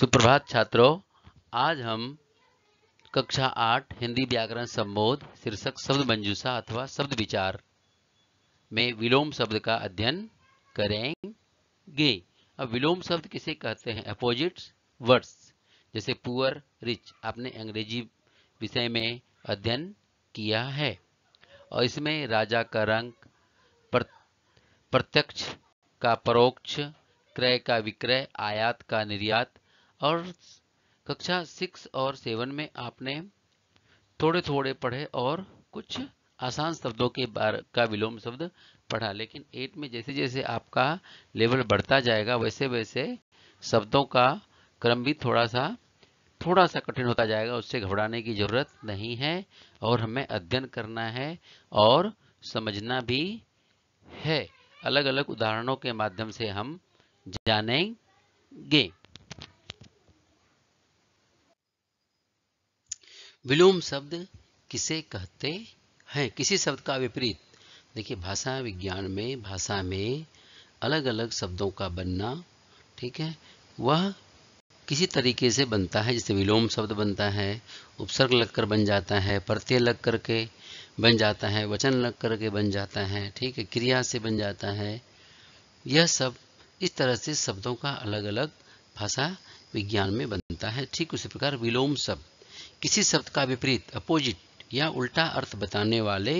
सुप्रभात छात्रों आज हम कक्षा आठ हिंदी व्याकरण संबोध शीर्षक शब्द मंजूषा अथवा शब्द विचार में विलोम शब्द का अध्ययन करेंगे अब विलोम शब्द किसे कहते हैं अपोजिट वर्ड्स जैसे पुअर रिच आपने अंग्रेजी विषय में अध्ययन किया है और इसमें राजा का रंग प्रत्यक्ष का परोक्ष क्रय का विक्रय आयात का निर्यात और कक्षा सिक्स और सेवन में आपने थोड़े थोड़े पढ़े और कुछ आसान शब्दों के बार का विलोम शब्द पढ़ा लेकिन एट में जैसे जैसे आपका लेवल बढ़ता जाएगा वैसे वैसे शब्दों का क्रम भी थोड़ा सा थोड़ा सा कठिन होता जाएगा उससे घबराने की ज़रूरत नहीं है और हमें अध्ययन करना है और समझना भी है अलग अलग उदाहरणों के माध्यम से हम जानेंगे विलोम शब्द किसे कहते हैं किसी शब्द का विपरीत देखिए भाषा विज्ञान में भाषा में अलग अलग शब्दों का बनना ठीक है वह किसी तरीके से बनता है जैसे विलोम शब्द बनता है उपसर्ग लगकर बन जाता है प्रत्यय लग करके बन जाता है वचन लग करके बन जाता है ठीक है क्रिया से बन जाता है यह सब इस तरह से शब्दों का अलग अलग भाषा विज्ञान में बनता है ठीक उसी प्रकार विलोम शब्द किसी शब्द का विपरीत अपोजिट या उल्टा अर्थ बताने वाले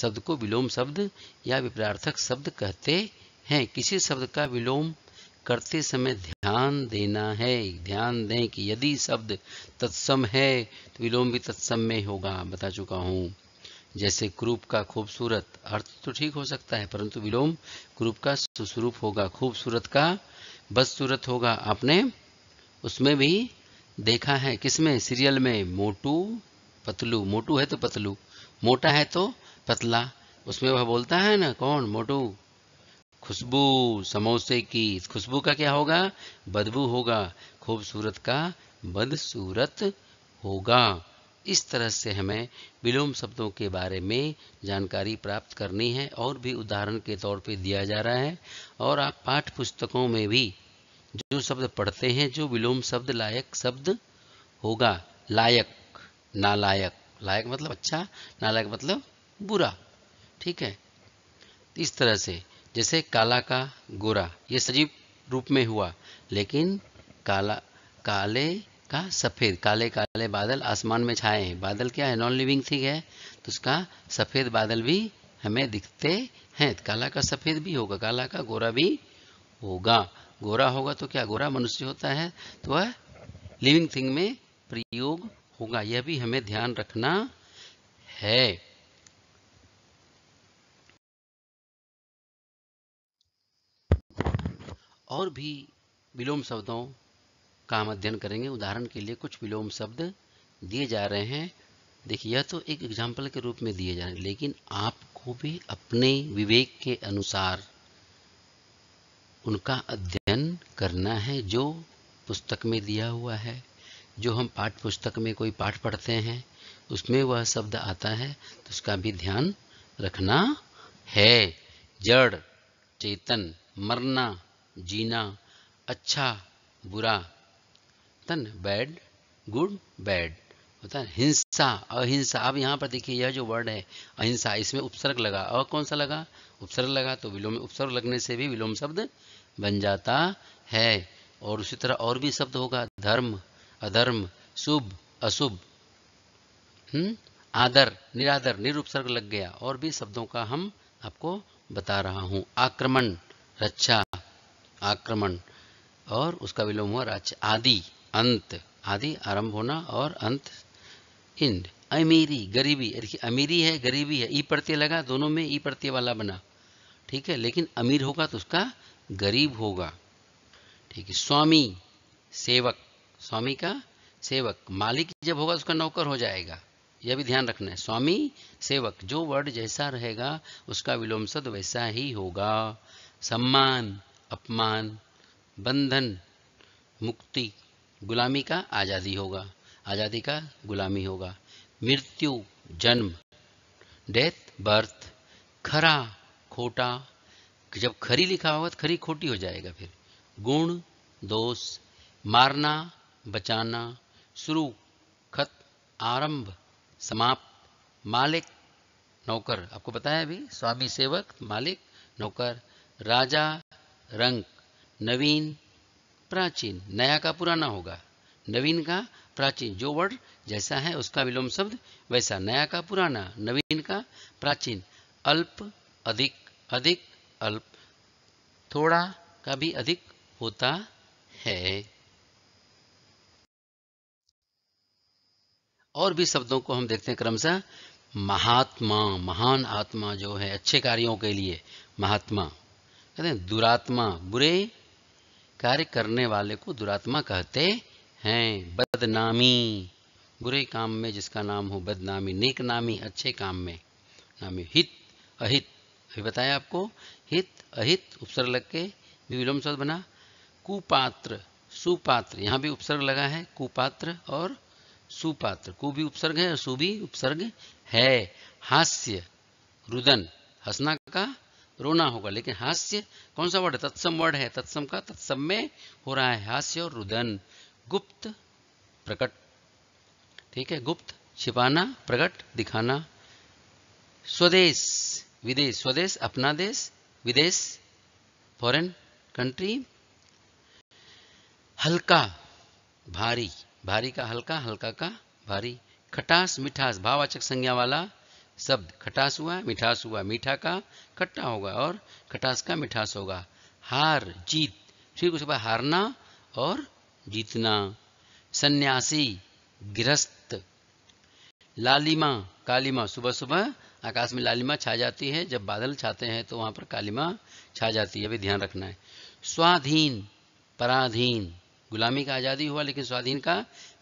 शब्द को विलोम शब्द या विपरार्थक शब्द कहते हैं किसी शब्द का विलोम करते समय ध्यान देना है ध्यान दें कि यदि शब्द तत्सम है तो विलोम भी तत्सम में होगा बता चुका हूँ जैसे क्रूप का खूबसूरत अर्थ तो ठीक हो सकता है परंतु विलोम क्रूप का सुस्वरूप होगा खूबसूरत का बदसूरत होगा आपने उसमें भी देखा है किसमें सीरियल में मोटू पतलू मोटू है तो पतलू मोटा है तो पतला उसमें वह बोलता है ना कौन मोटू खुशबू समोसे की खुशबू का क्या होगा बदबू होगा खूबसूरत का बदसूरत होगा इस तरह से हमें विलोम शब्दों के बारे में जानकारी प्राप्त करनी है और भी उदाहरण के तौर पे दिया जा रहा है और आप पाठ पुस्तकों में भी जो शब्द पढ़ते हैं जो विलोम शब्द लायक शब्द होगा लायक नालायक लायक मतलब अच्छा नालायक मतलब बुरा ठीक है इस तरह से जैसे काला का गोरा ये सजीव रूप में हुआ लेकिन काला काले का सफ़ेद काले काले बादल आसमान में छाए हैं बादल क्या है नॉन लिविंग थिंग है तो उसका सफ़ेद बादल भी हमें दिखते हैं काला का सफ़ेद भी होगा काला का गोरा भी होगा गोरा होगा तो क्या गोरा मनुष्य होता है तो वह लिविंग थिंग में प्रयोग होगा यह भी हमें ध्यान रखना है और भी विलोम शब्दों का हम अध्ययन करेंगे उदाहरण के लिए कुछ विलोम शब्द दिए जा रहे हैं देखिए यह तो एक एग्जाम्पल के रूप में दिए जा रहे हैं लेकिन आपको भी अपने विवेक के अनुसार उनका अध्ययन करना है जो पुस्तक में दिया हुआ है जो हम पाठ पुस्तक में कोई पाठ पढ़ते हैं उसमें वह शब्द आता है तो उसका भी ध्यान रखना है जड़ चेतन मरना जीना अच्छा बुरा तन बैड गुड बैड होता है हिंसा अहिंसा अब यहाँ पर देखिए यह जो वर्ड है अहिंसा इसमें उपसर्ग लगा अ कौन सा लगा उपसर्ग लगा तो विलोम उपसर्ग लगने से भी विलोम शब्द बन जाता है और उसी तरह और भी शब्द होगा धर्म अधर्म शुभ अशुभ हम्म? आदर निरादर निरुपसर्ग लग गया और भी शब्दों का हम आपको बता रहा हूं आक्रमण रक्षा आक्रमण और उसका विलोम हुआ राज्य आदि अंत आदि आरंभ होना और अंत इंड अमीरी गरीबी देखिए अमीरी है गरीबी है ई प्रत्यय लगा दोनों में ई प्रत्यय वाला बना ठीक है लेकिन अमीर होगा तो उसका गरीब होगा ठीक है स्वामी सेवक स्वामी का सेवक मालिक जब होगा उसका नौकर हो जाएगा यह भी ध्यान रखना है स्वामी सेवक जो वर्ड जैसा रहेगा उसका विलोम सद वैसा ही होगा सम्मान अपमान बंधन मुक्ति गुलामी का आज़ादी होगा आज़ादी का गुलामी होगा मृत्यु जन्म डेथ बर्थ खरा खोटा जब खरी लिखा होगा तो खरी खोटी हो जाएगा फिर गुण दोष मारना बचाना शुरू खत आरंभ समाप्त मालिक नौकर आपको बताया अभी स्वामी सेवक मालिक नौकर राजा रंग नवीन प्राचीन नया का पुराना होगा नवीन का प्राचीन जो वर्ड जैसा है उसका विलोम शब्द वैसा नया का पुराना नवीन का प्राचीन अल्प अधिक अधिक अल्प थोड़ा का भी अधिक होता है और भी शब्दों को हम देखते हैं क्रमशः महात्मा महान आत्मा जो है अच्छे कार्यों के लिए महात्मा कहते हैं दुरात्मा बुरे कार्य करने वाले को दुरात्मा कहते हैं बदनामी बुरे काम में जिसका नाम हो बदनामी नेक नामी अच्छे काम में नामी हित अहित अभी बताया आपको हित अहित उपसर्ग लग के भी विलोम शब्द बना कुपात्र सुपात्र यहाँ भी उपसर्ग लगा है कुपात्र और सुपात्र कु भी उपसर्ग है और सु भी उपसर्ग है हास्य रुदन हंसना का रोना होगा लेकिन हास्य कौन सा वर्ड है तत्सम वर्ड है तत्सम का तत्सम में हो रहा है हास्य और रुदन गुप्त प्रकट ठीक है गुप्त छिपाना प्रकट दिखाना स्वदेश विदेश स्वदेश अपना देश विदेश फॉरेन कंट्री हल्का भारी भारी का हल्का हल्का का भारी खटास मिठास भावाचक संज्ञा वाला शब्द खटास हुआ मिठास हुआ मीठा का खट्टा होगा और खटास का मिठास होगा हार जीत फिर बाद हारना और जीतना सन्यासी गृहस्थ लालिमा कालिमा सुबह सुबह आकाश में लालिमा छा जाती है जब बादल छाते हैं तो वहां पर कालिमा छा जाती है अभी ध्यान रखना है स्वाधीन पराधीन गुलामी का आज़ादी हुआ लेकिन स्वाधीन का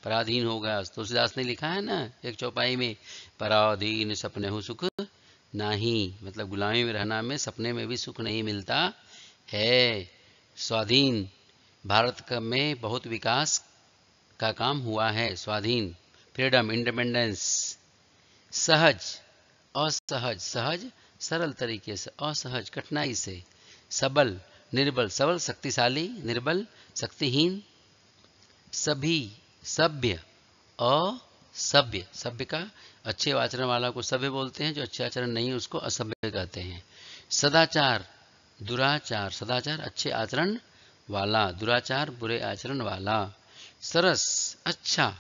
पराधीन होगा तुलसीदास तो ने लिखा है ना एक चौपाई में पराधीन सपने हो सुख नाही मतलब गुलामी में रहना में सपने में भी सुख नहीं मिलता है स्वाधीन भारत का में बहुत विकास का काम हुआ है स्वाधीन फ्रीडम इंडिपेंडेंस सहज असहज सहज सरल तरीके से असहज कठिनाई से सबल निर्बल सबल शक्तिशाली निर्बल शक्तिहीन सभी सभ्य असभ्य सभ्य का अच्छे आचरण वाला को सभ्य बोलते हैं जो अच्छे आचरण नहीं उसको असभ्य कहते हैं सदाचार दुराचार सदाचार अच्छे आचरण वाला दुराचार बुरे आचरण वाला सरस अच्छा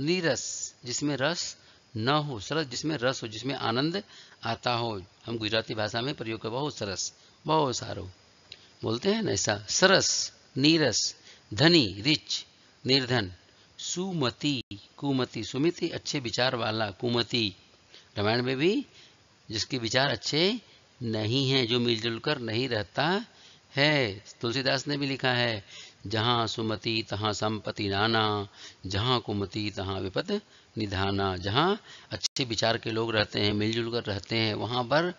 नीरस जिसमें रस न हो सरस जिसमें रस हो जिसमें आनंद आता हो हम गुजराती भाषा में प्रयोग कर बहुत सरस बहुत सारो बोलते हैं ना ऐसा सरस नीरस धनी रिच निर्धन सुमति कुमति सुमिति अच्छे विचार वाला कुमति रामायण में भी जिसके विचार अच्छे नहीं हैं जो मिलजुल कर नहीं रहता है तुलसीदास ने भी लिखा है जहाँ सुमति तहाँ संपत्ति नाना जहाँ कुमति तहाँ विपद निधाना जहाँ अच्छे विचार के लोग रहते हैं मिलजुल कर रहते हैं वहाँ पर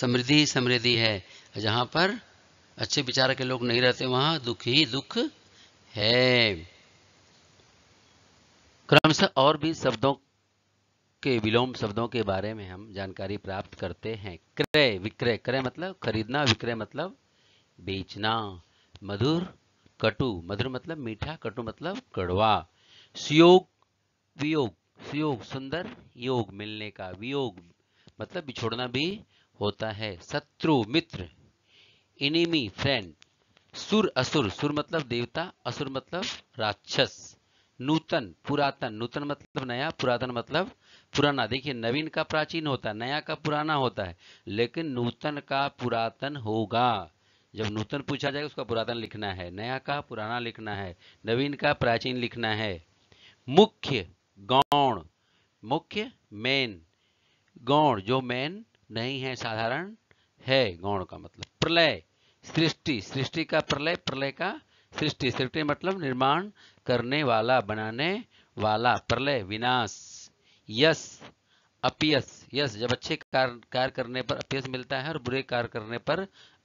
समृद्धि ही समृद्धि है जहाँ पर अच्छे विचार के लोग नहीं रहते वहाँ दुख ही दुख है क्रमशः और भी शब्दों के विलोम शब्दों के बारे में हम जानकारी प्राप्त करते हैं क्रय विक्रय क्रय मतलब खरीदना विक्रय मतलब बेचना मधुर कटु मधुर मतलब मीठा कटु मतलब कड़वा सुयोग वियोग सुयोग सुंदर योग मिलने का वियोग मतलब बिछोड़ना भी होता है शत्रु मित्र इनिमी फ्रेंड सुर असुर सुर मतलब देवता असुर मतलब राक्षस नूतन पुरातन नूतन मतलब नया पुरातन मतलब पुराना देखिए नवीन का प्राचीन होता है नया का पुराना होता है लेकिन नूतन का पुरातन होगा जब नूतन पूछा जाएगा उसका पुरातन लिखना है नया का पुराना लिखना है नवीन का प्राचीन लिखना है मुख्य गौण मुख्य मेन गौण जो मेन नहीं है साधारण है गौण का मतलब प्रलय सृष्टि सृष्टि का प्रलय प्रलय का सृष्टि सृष्टि मतलब निर्माण करने वाला बनाने वाला प्रलय विनाश यस अपियस यस जब अच्छे कार्य करने पर अपियस मिलता है और बुरे कार्य करने पर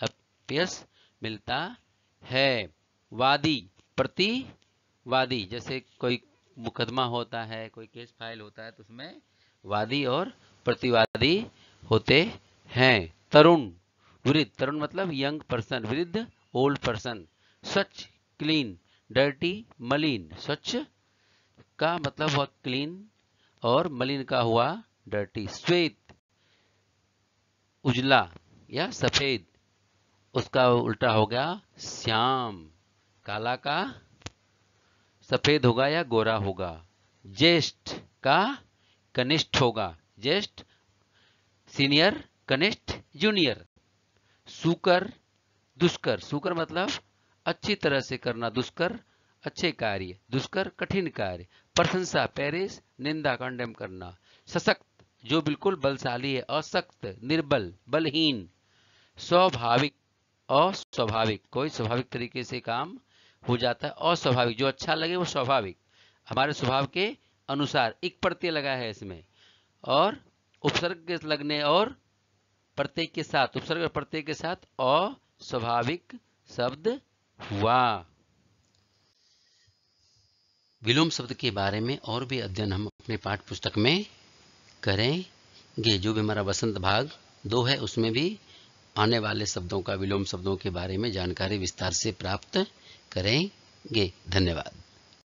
अपियस मिलता है वादी प्रतिवादी जैसे कोई मुकदमा होता है कोई केस फाइल होता है तो उसमें वादी और प्रतिवादी होते हैं तरुण वृद्ध तरुण मतलब यंग पर्सन वृद्ध ओल्ड पर्सन स्वच्छ क्लीन डर्टी मलिन स्वच्छ का मतलब हुआ क्लीन और मलिन का हुआ डर्टी श्वेत उजला या सफेद उसका उल्टा हो गया श्याम काला का सफेद होगा या गोरा होगा ज्येष्ठ का कनिष्ठ होगा ज्येष्ठ सीनियर कनिष्ठ जूनियर सुकर दुष्कर सुकर मतलब अच्छी तरह से करना दुष्कर अच्छे कार्य दुष्कर कठिन कार्य प्रशंसा पेरिस निंदा कंडेम करना सशक्त जो बिल्कुल बलशाली है असक्त निर्बल बलहीन स्वाभाविक अस्वाभाविक कोई स्वाभाविक तरीके से काम हो जाता है अस्वाभाविक जो अच्छा लगे वो स्वाभाविक हमारे स्वभाव के अनुसार एक प्रत्यय लगा है इसमें और उपसर्ग के लगने और प्रत्यय के साथ उपसर्ग और प्रत्यय के साथ अस्वाभाविक शब्द हुआ विलोम शब्द के बारे में और भी अध्ययन हम अपने पाठ पुस्तक में करेंगे जो भी हमारा वसंत भाग दो है उसमें भी आने वाले शब्दों का विलोम शब्दों के बारे में जानकारी विस्तार से प्राप्त करेंगे धन्यवाद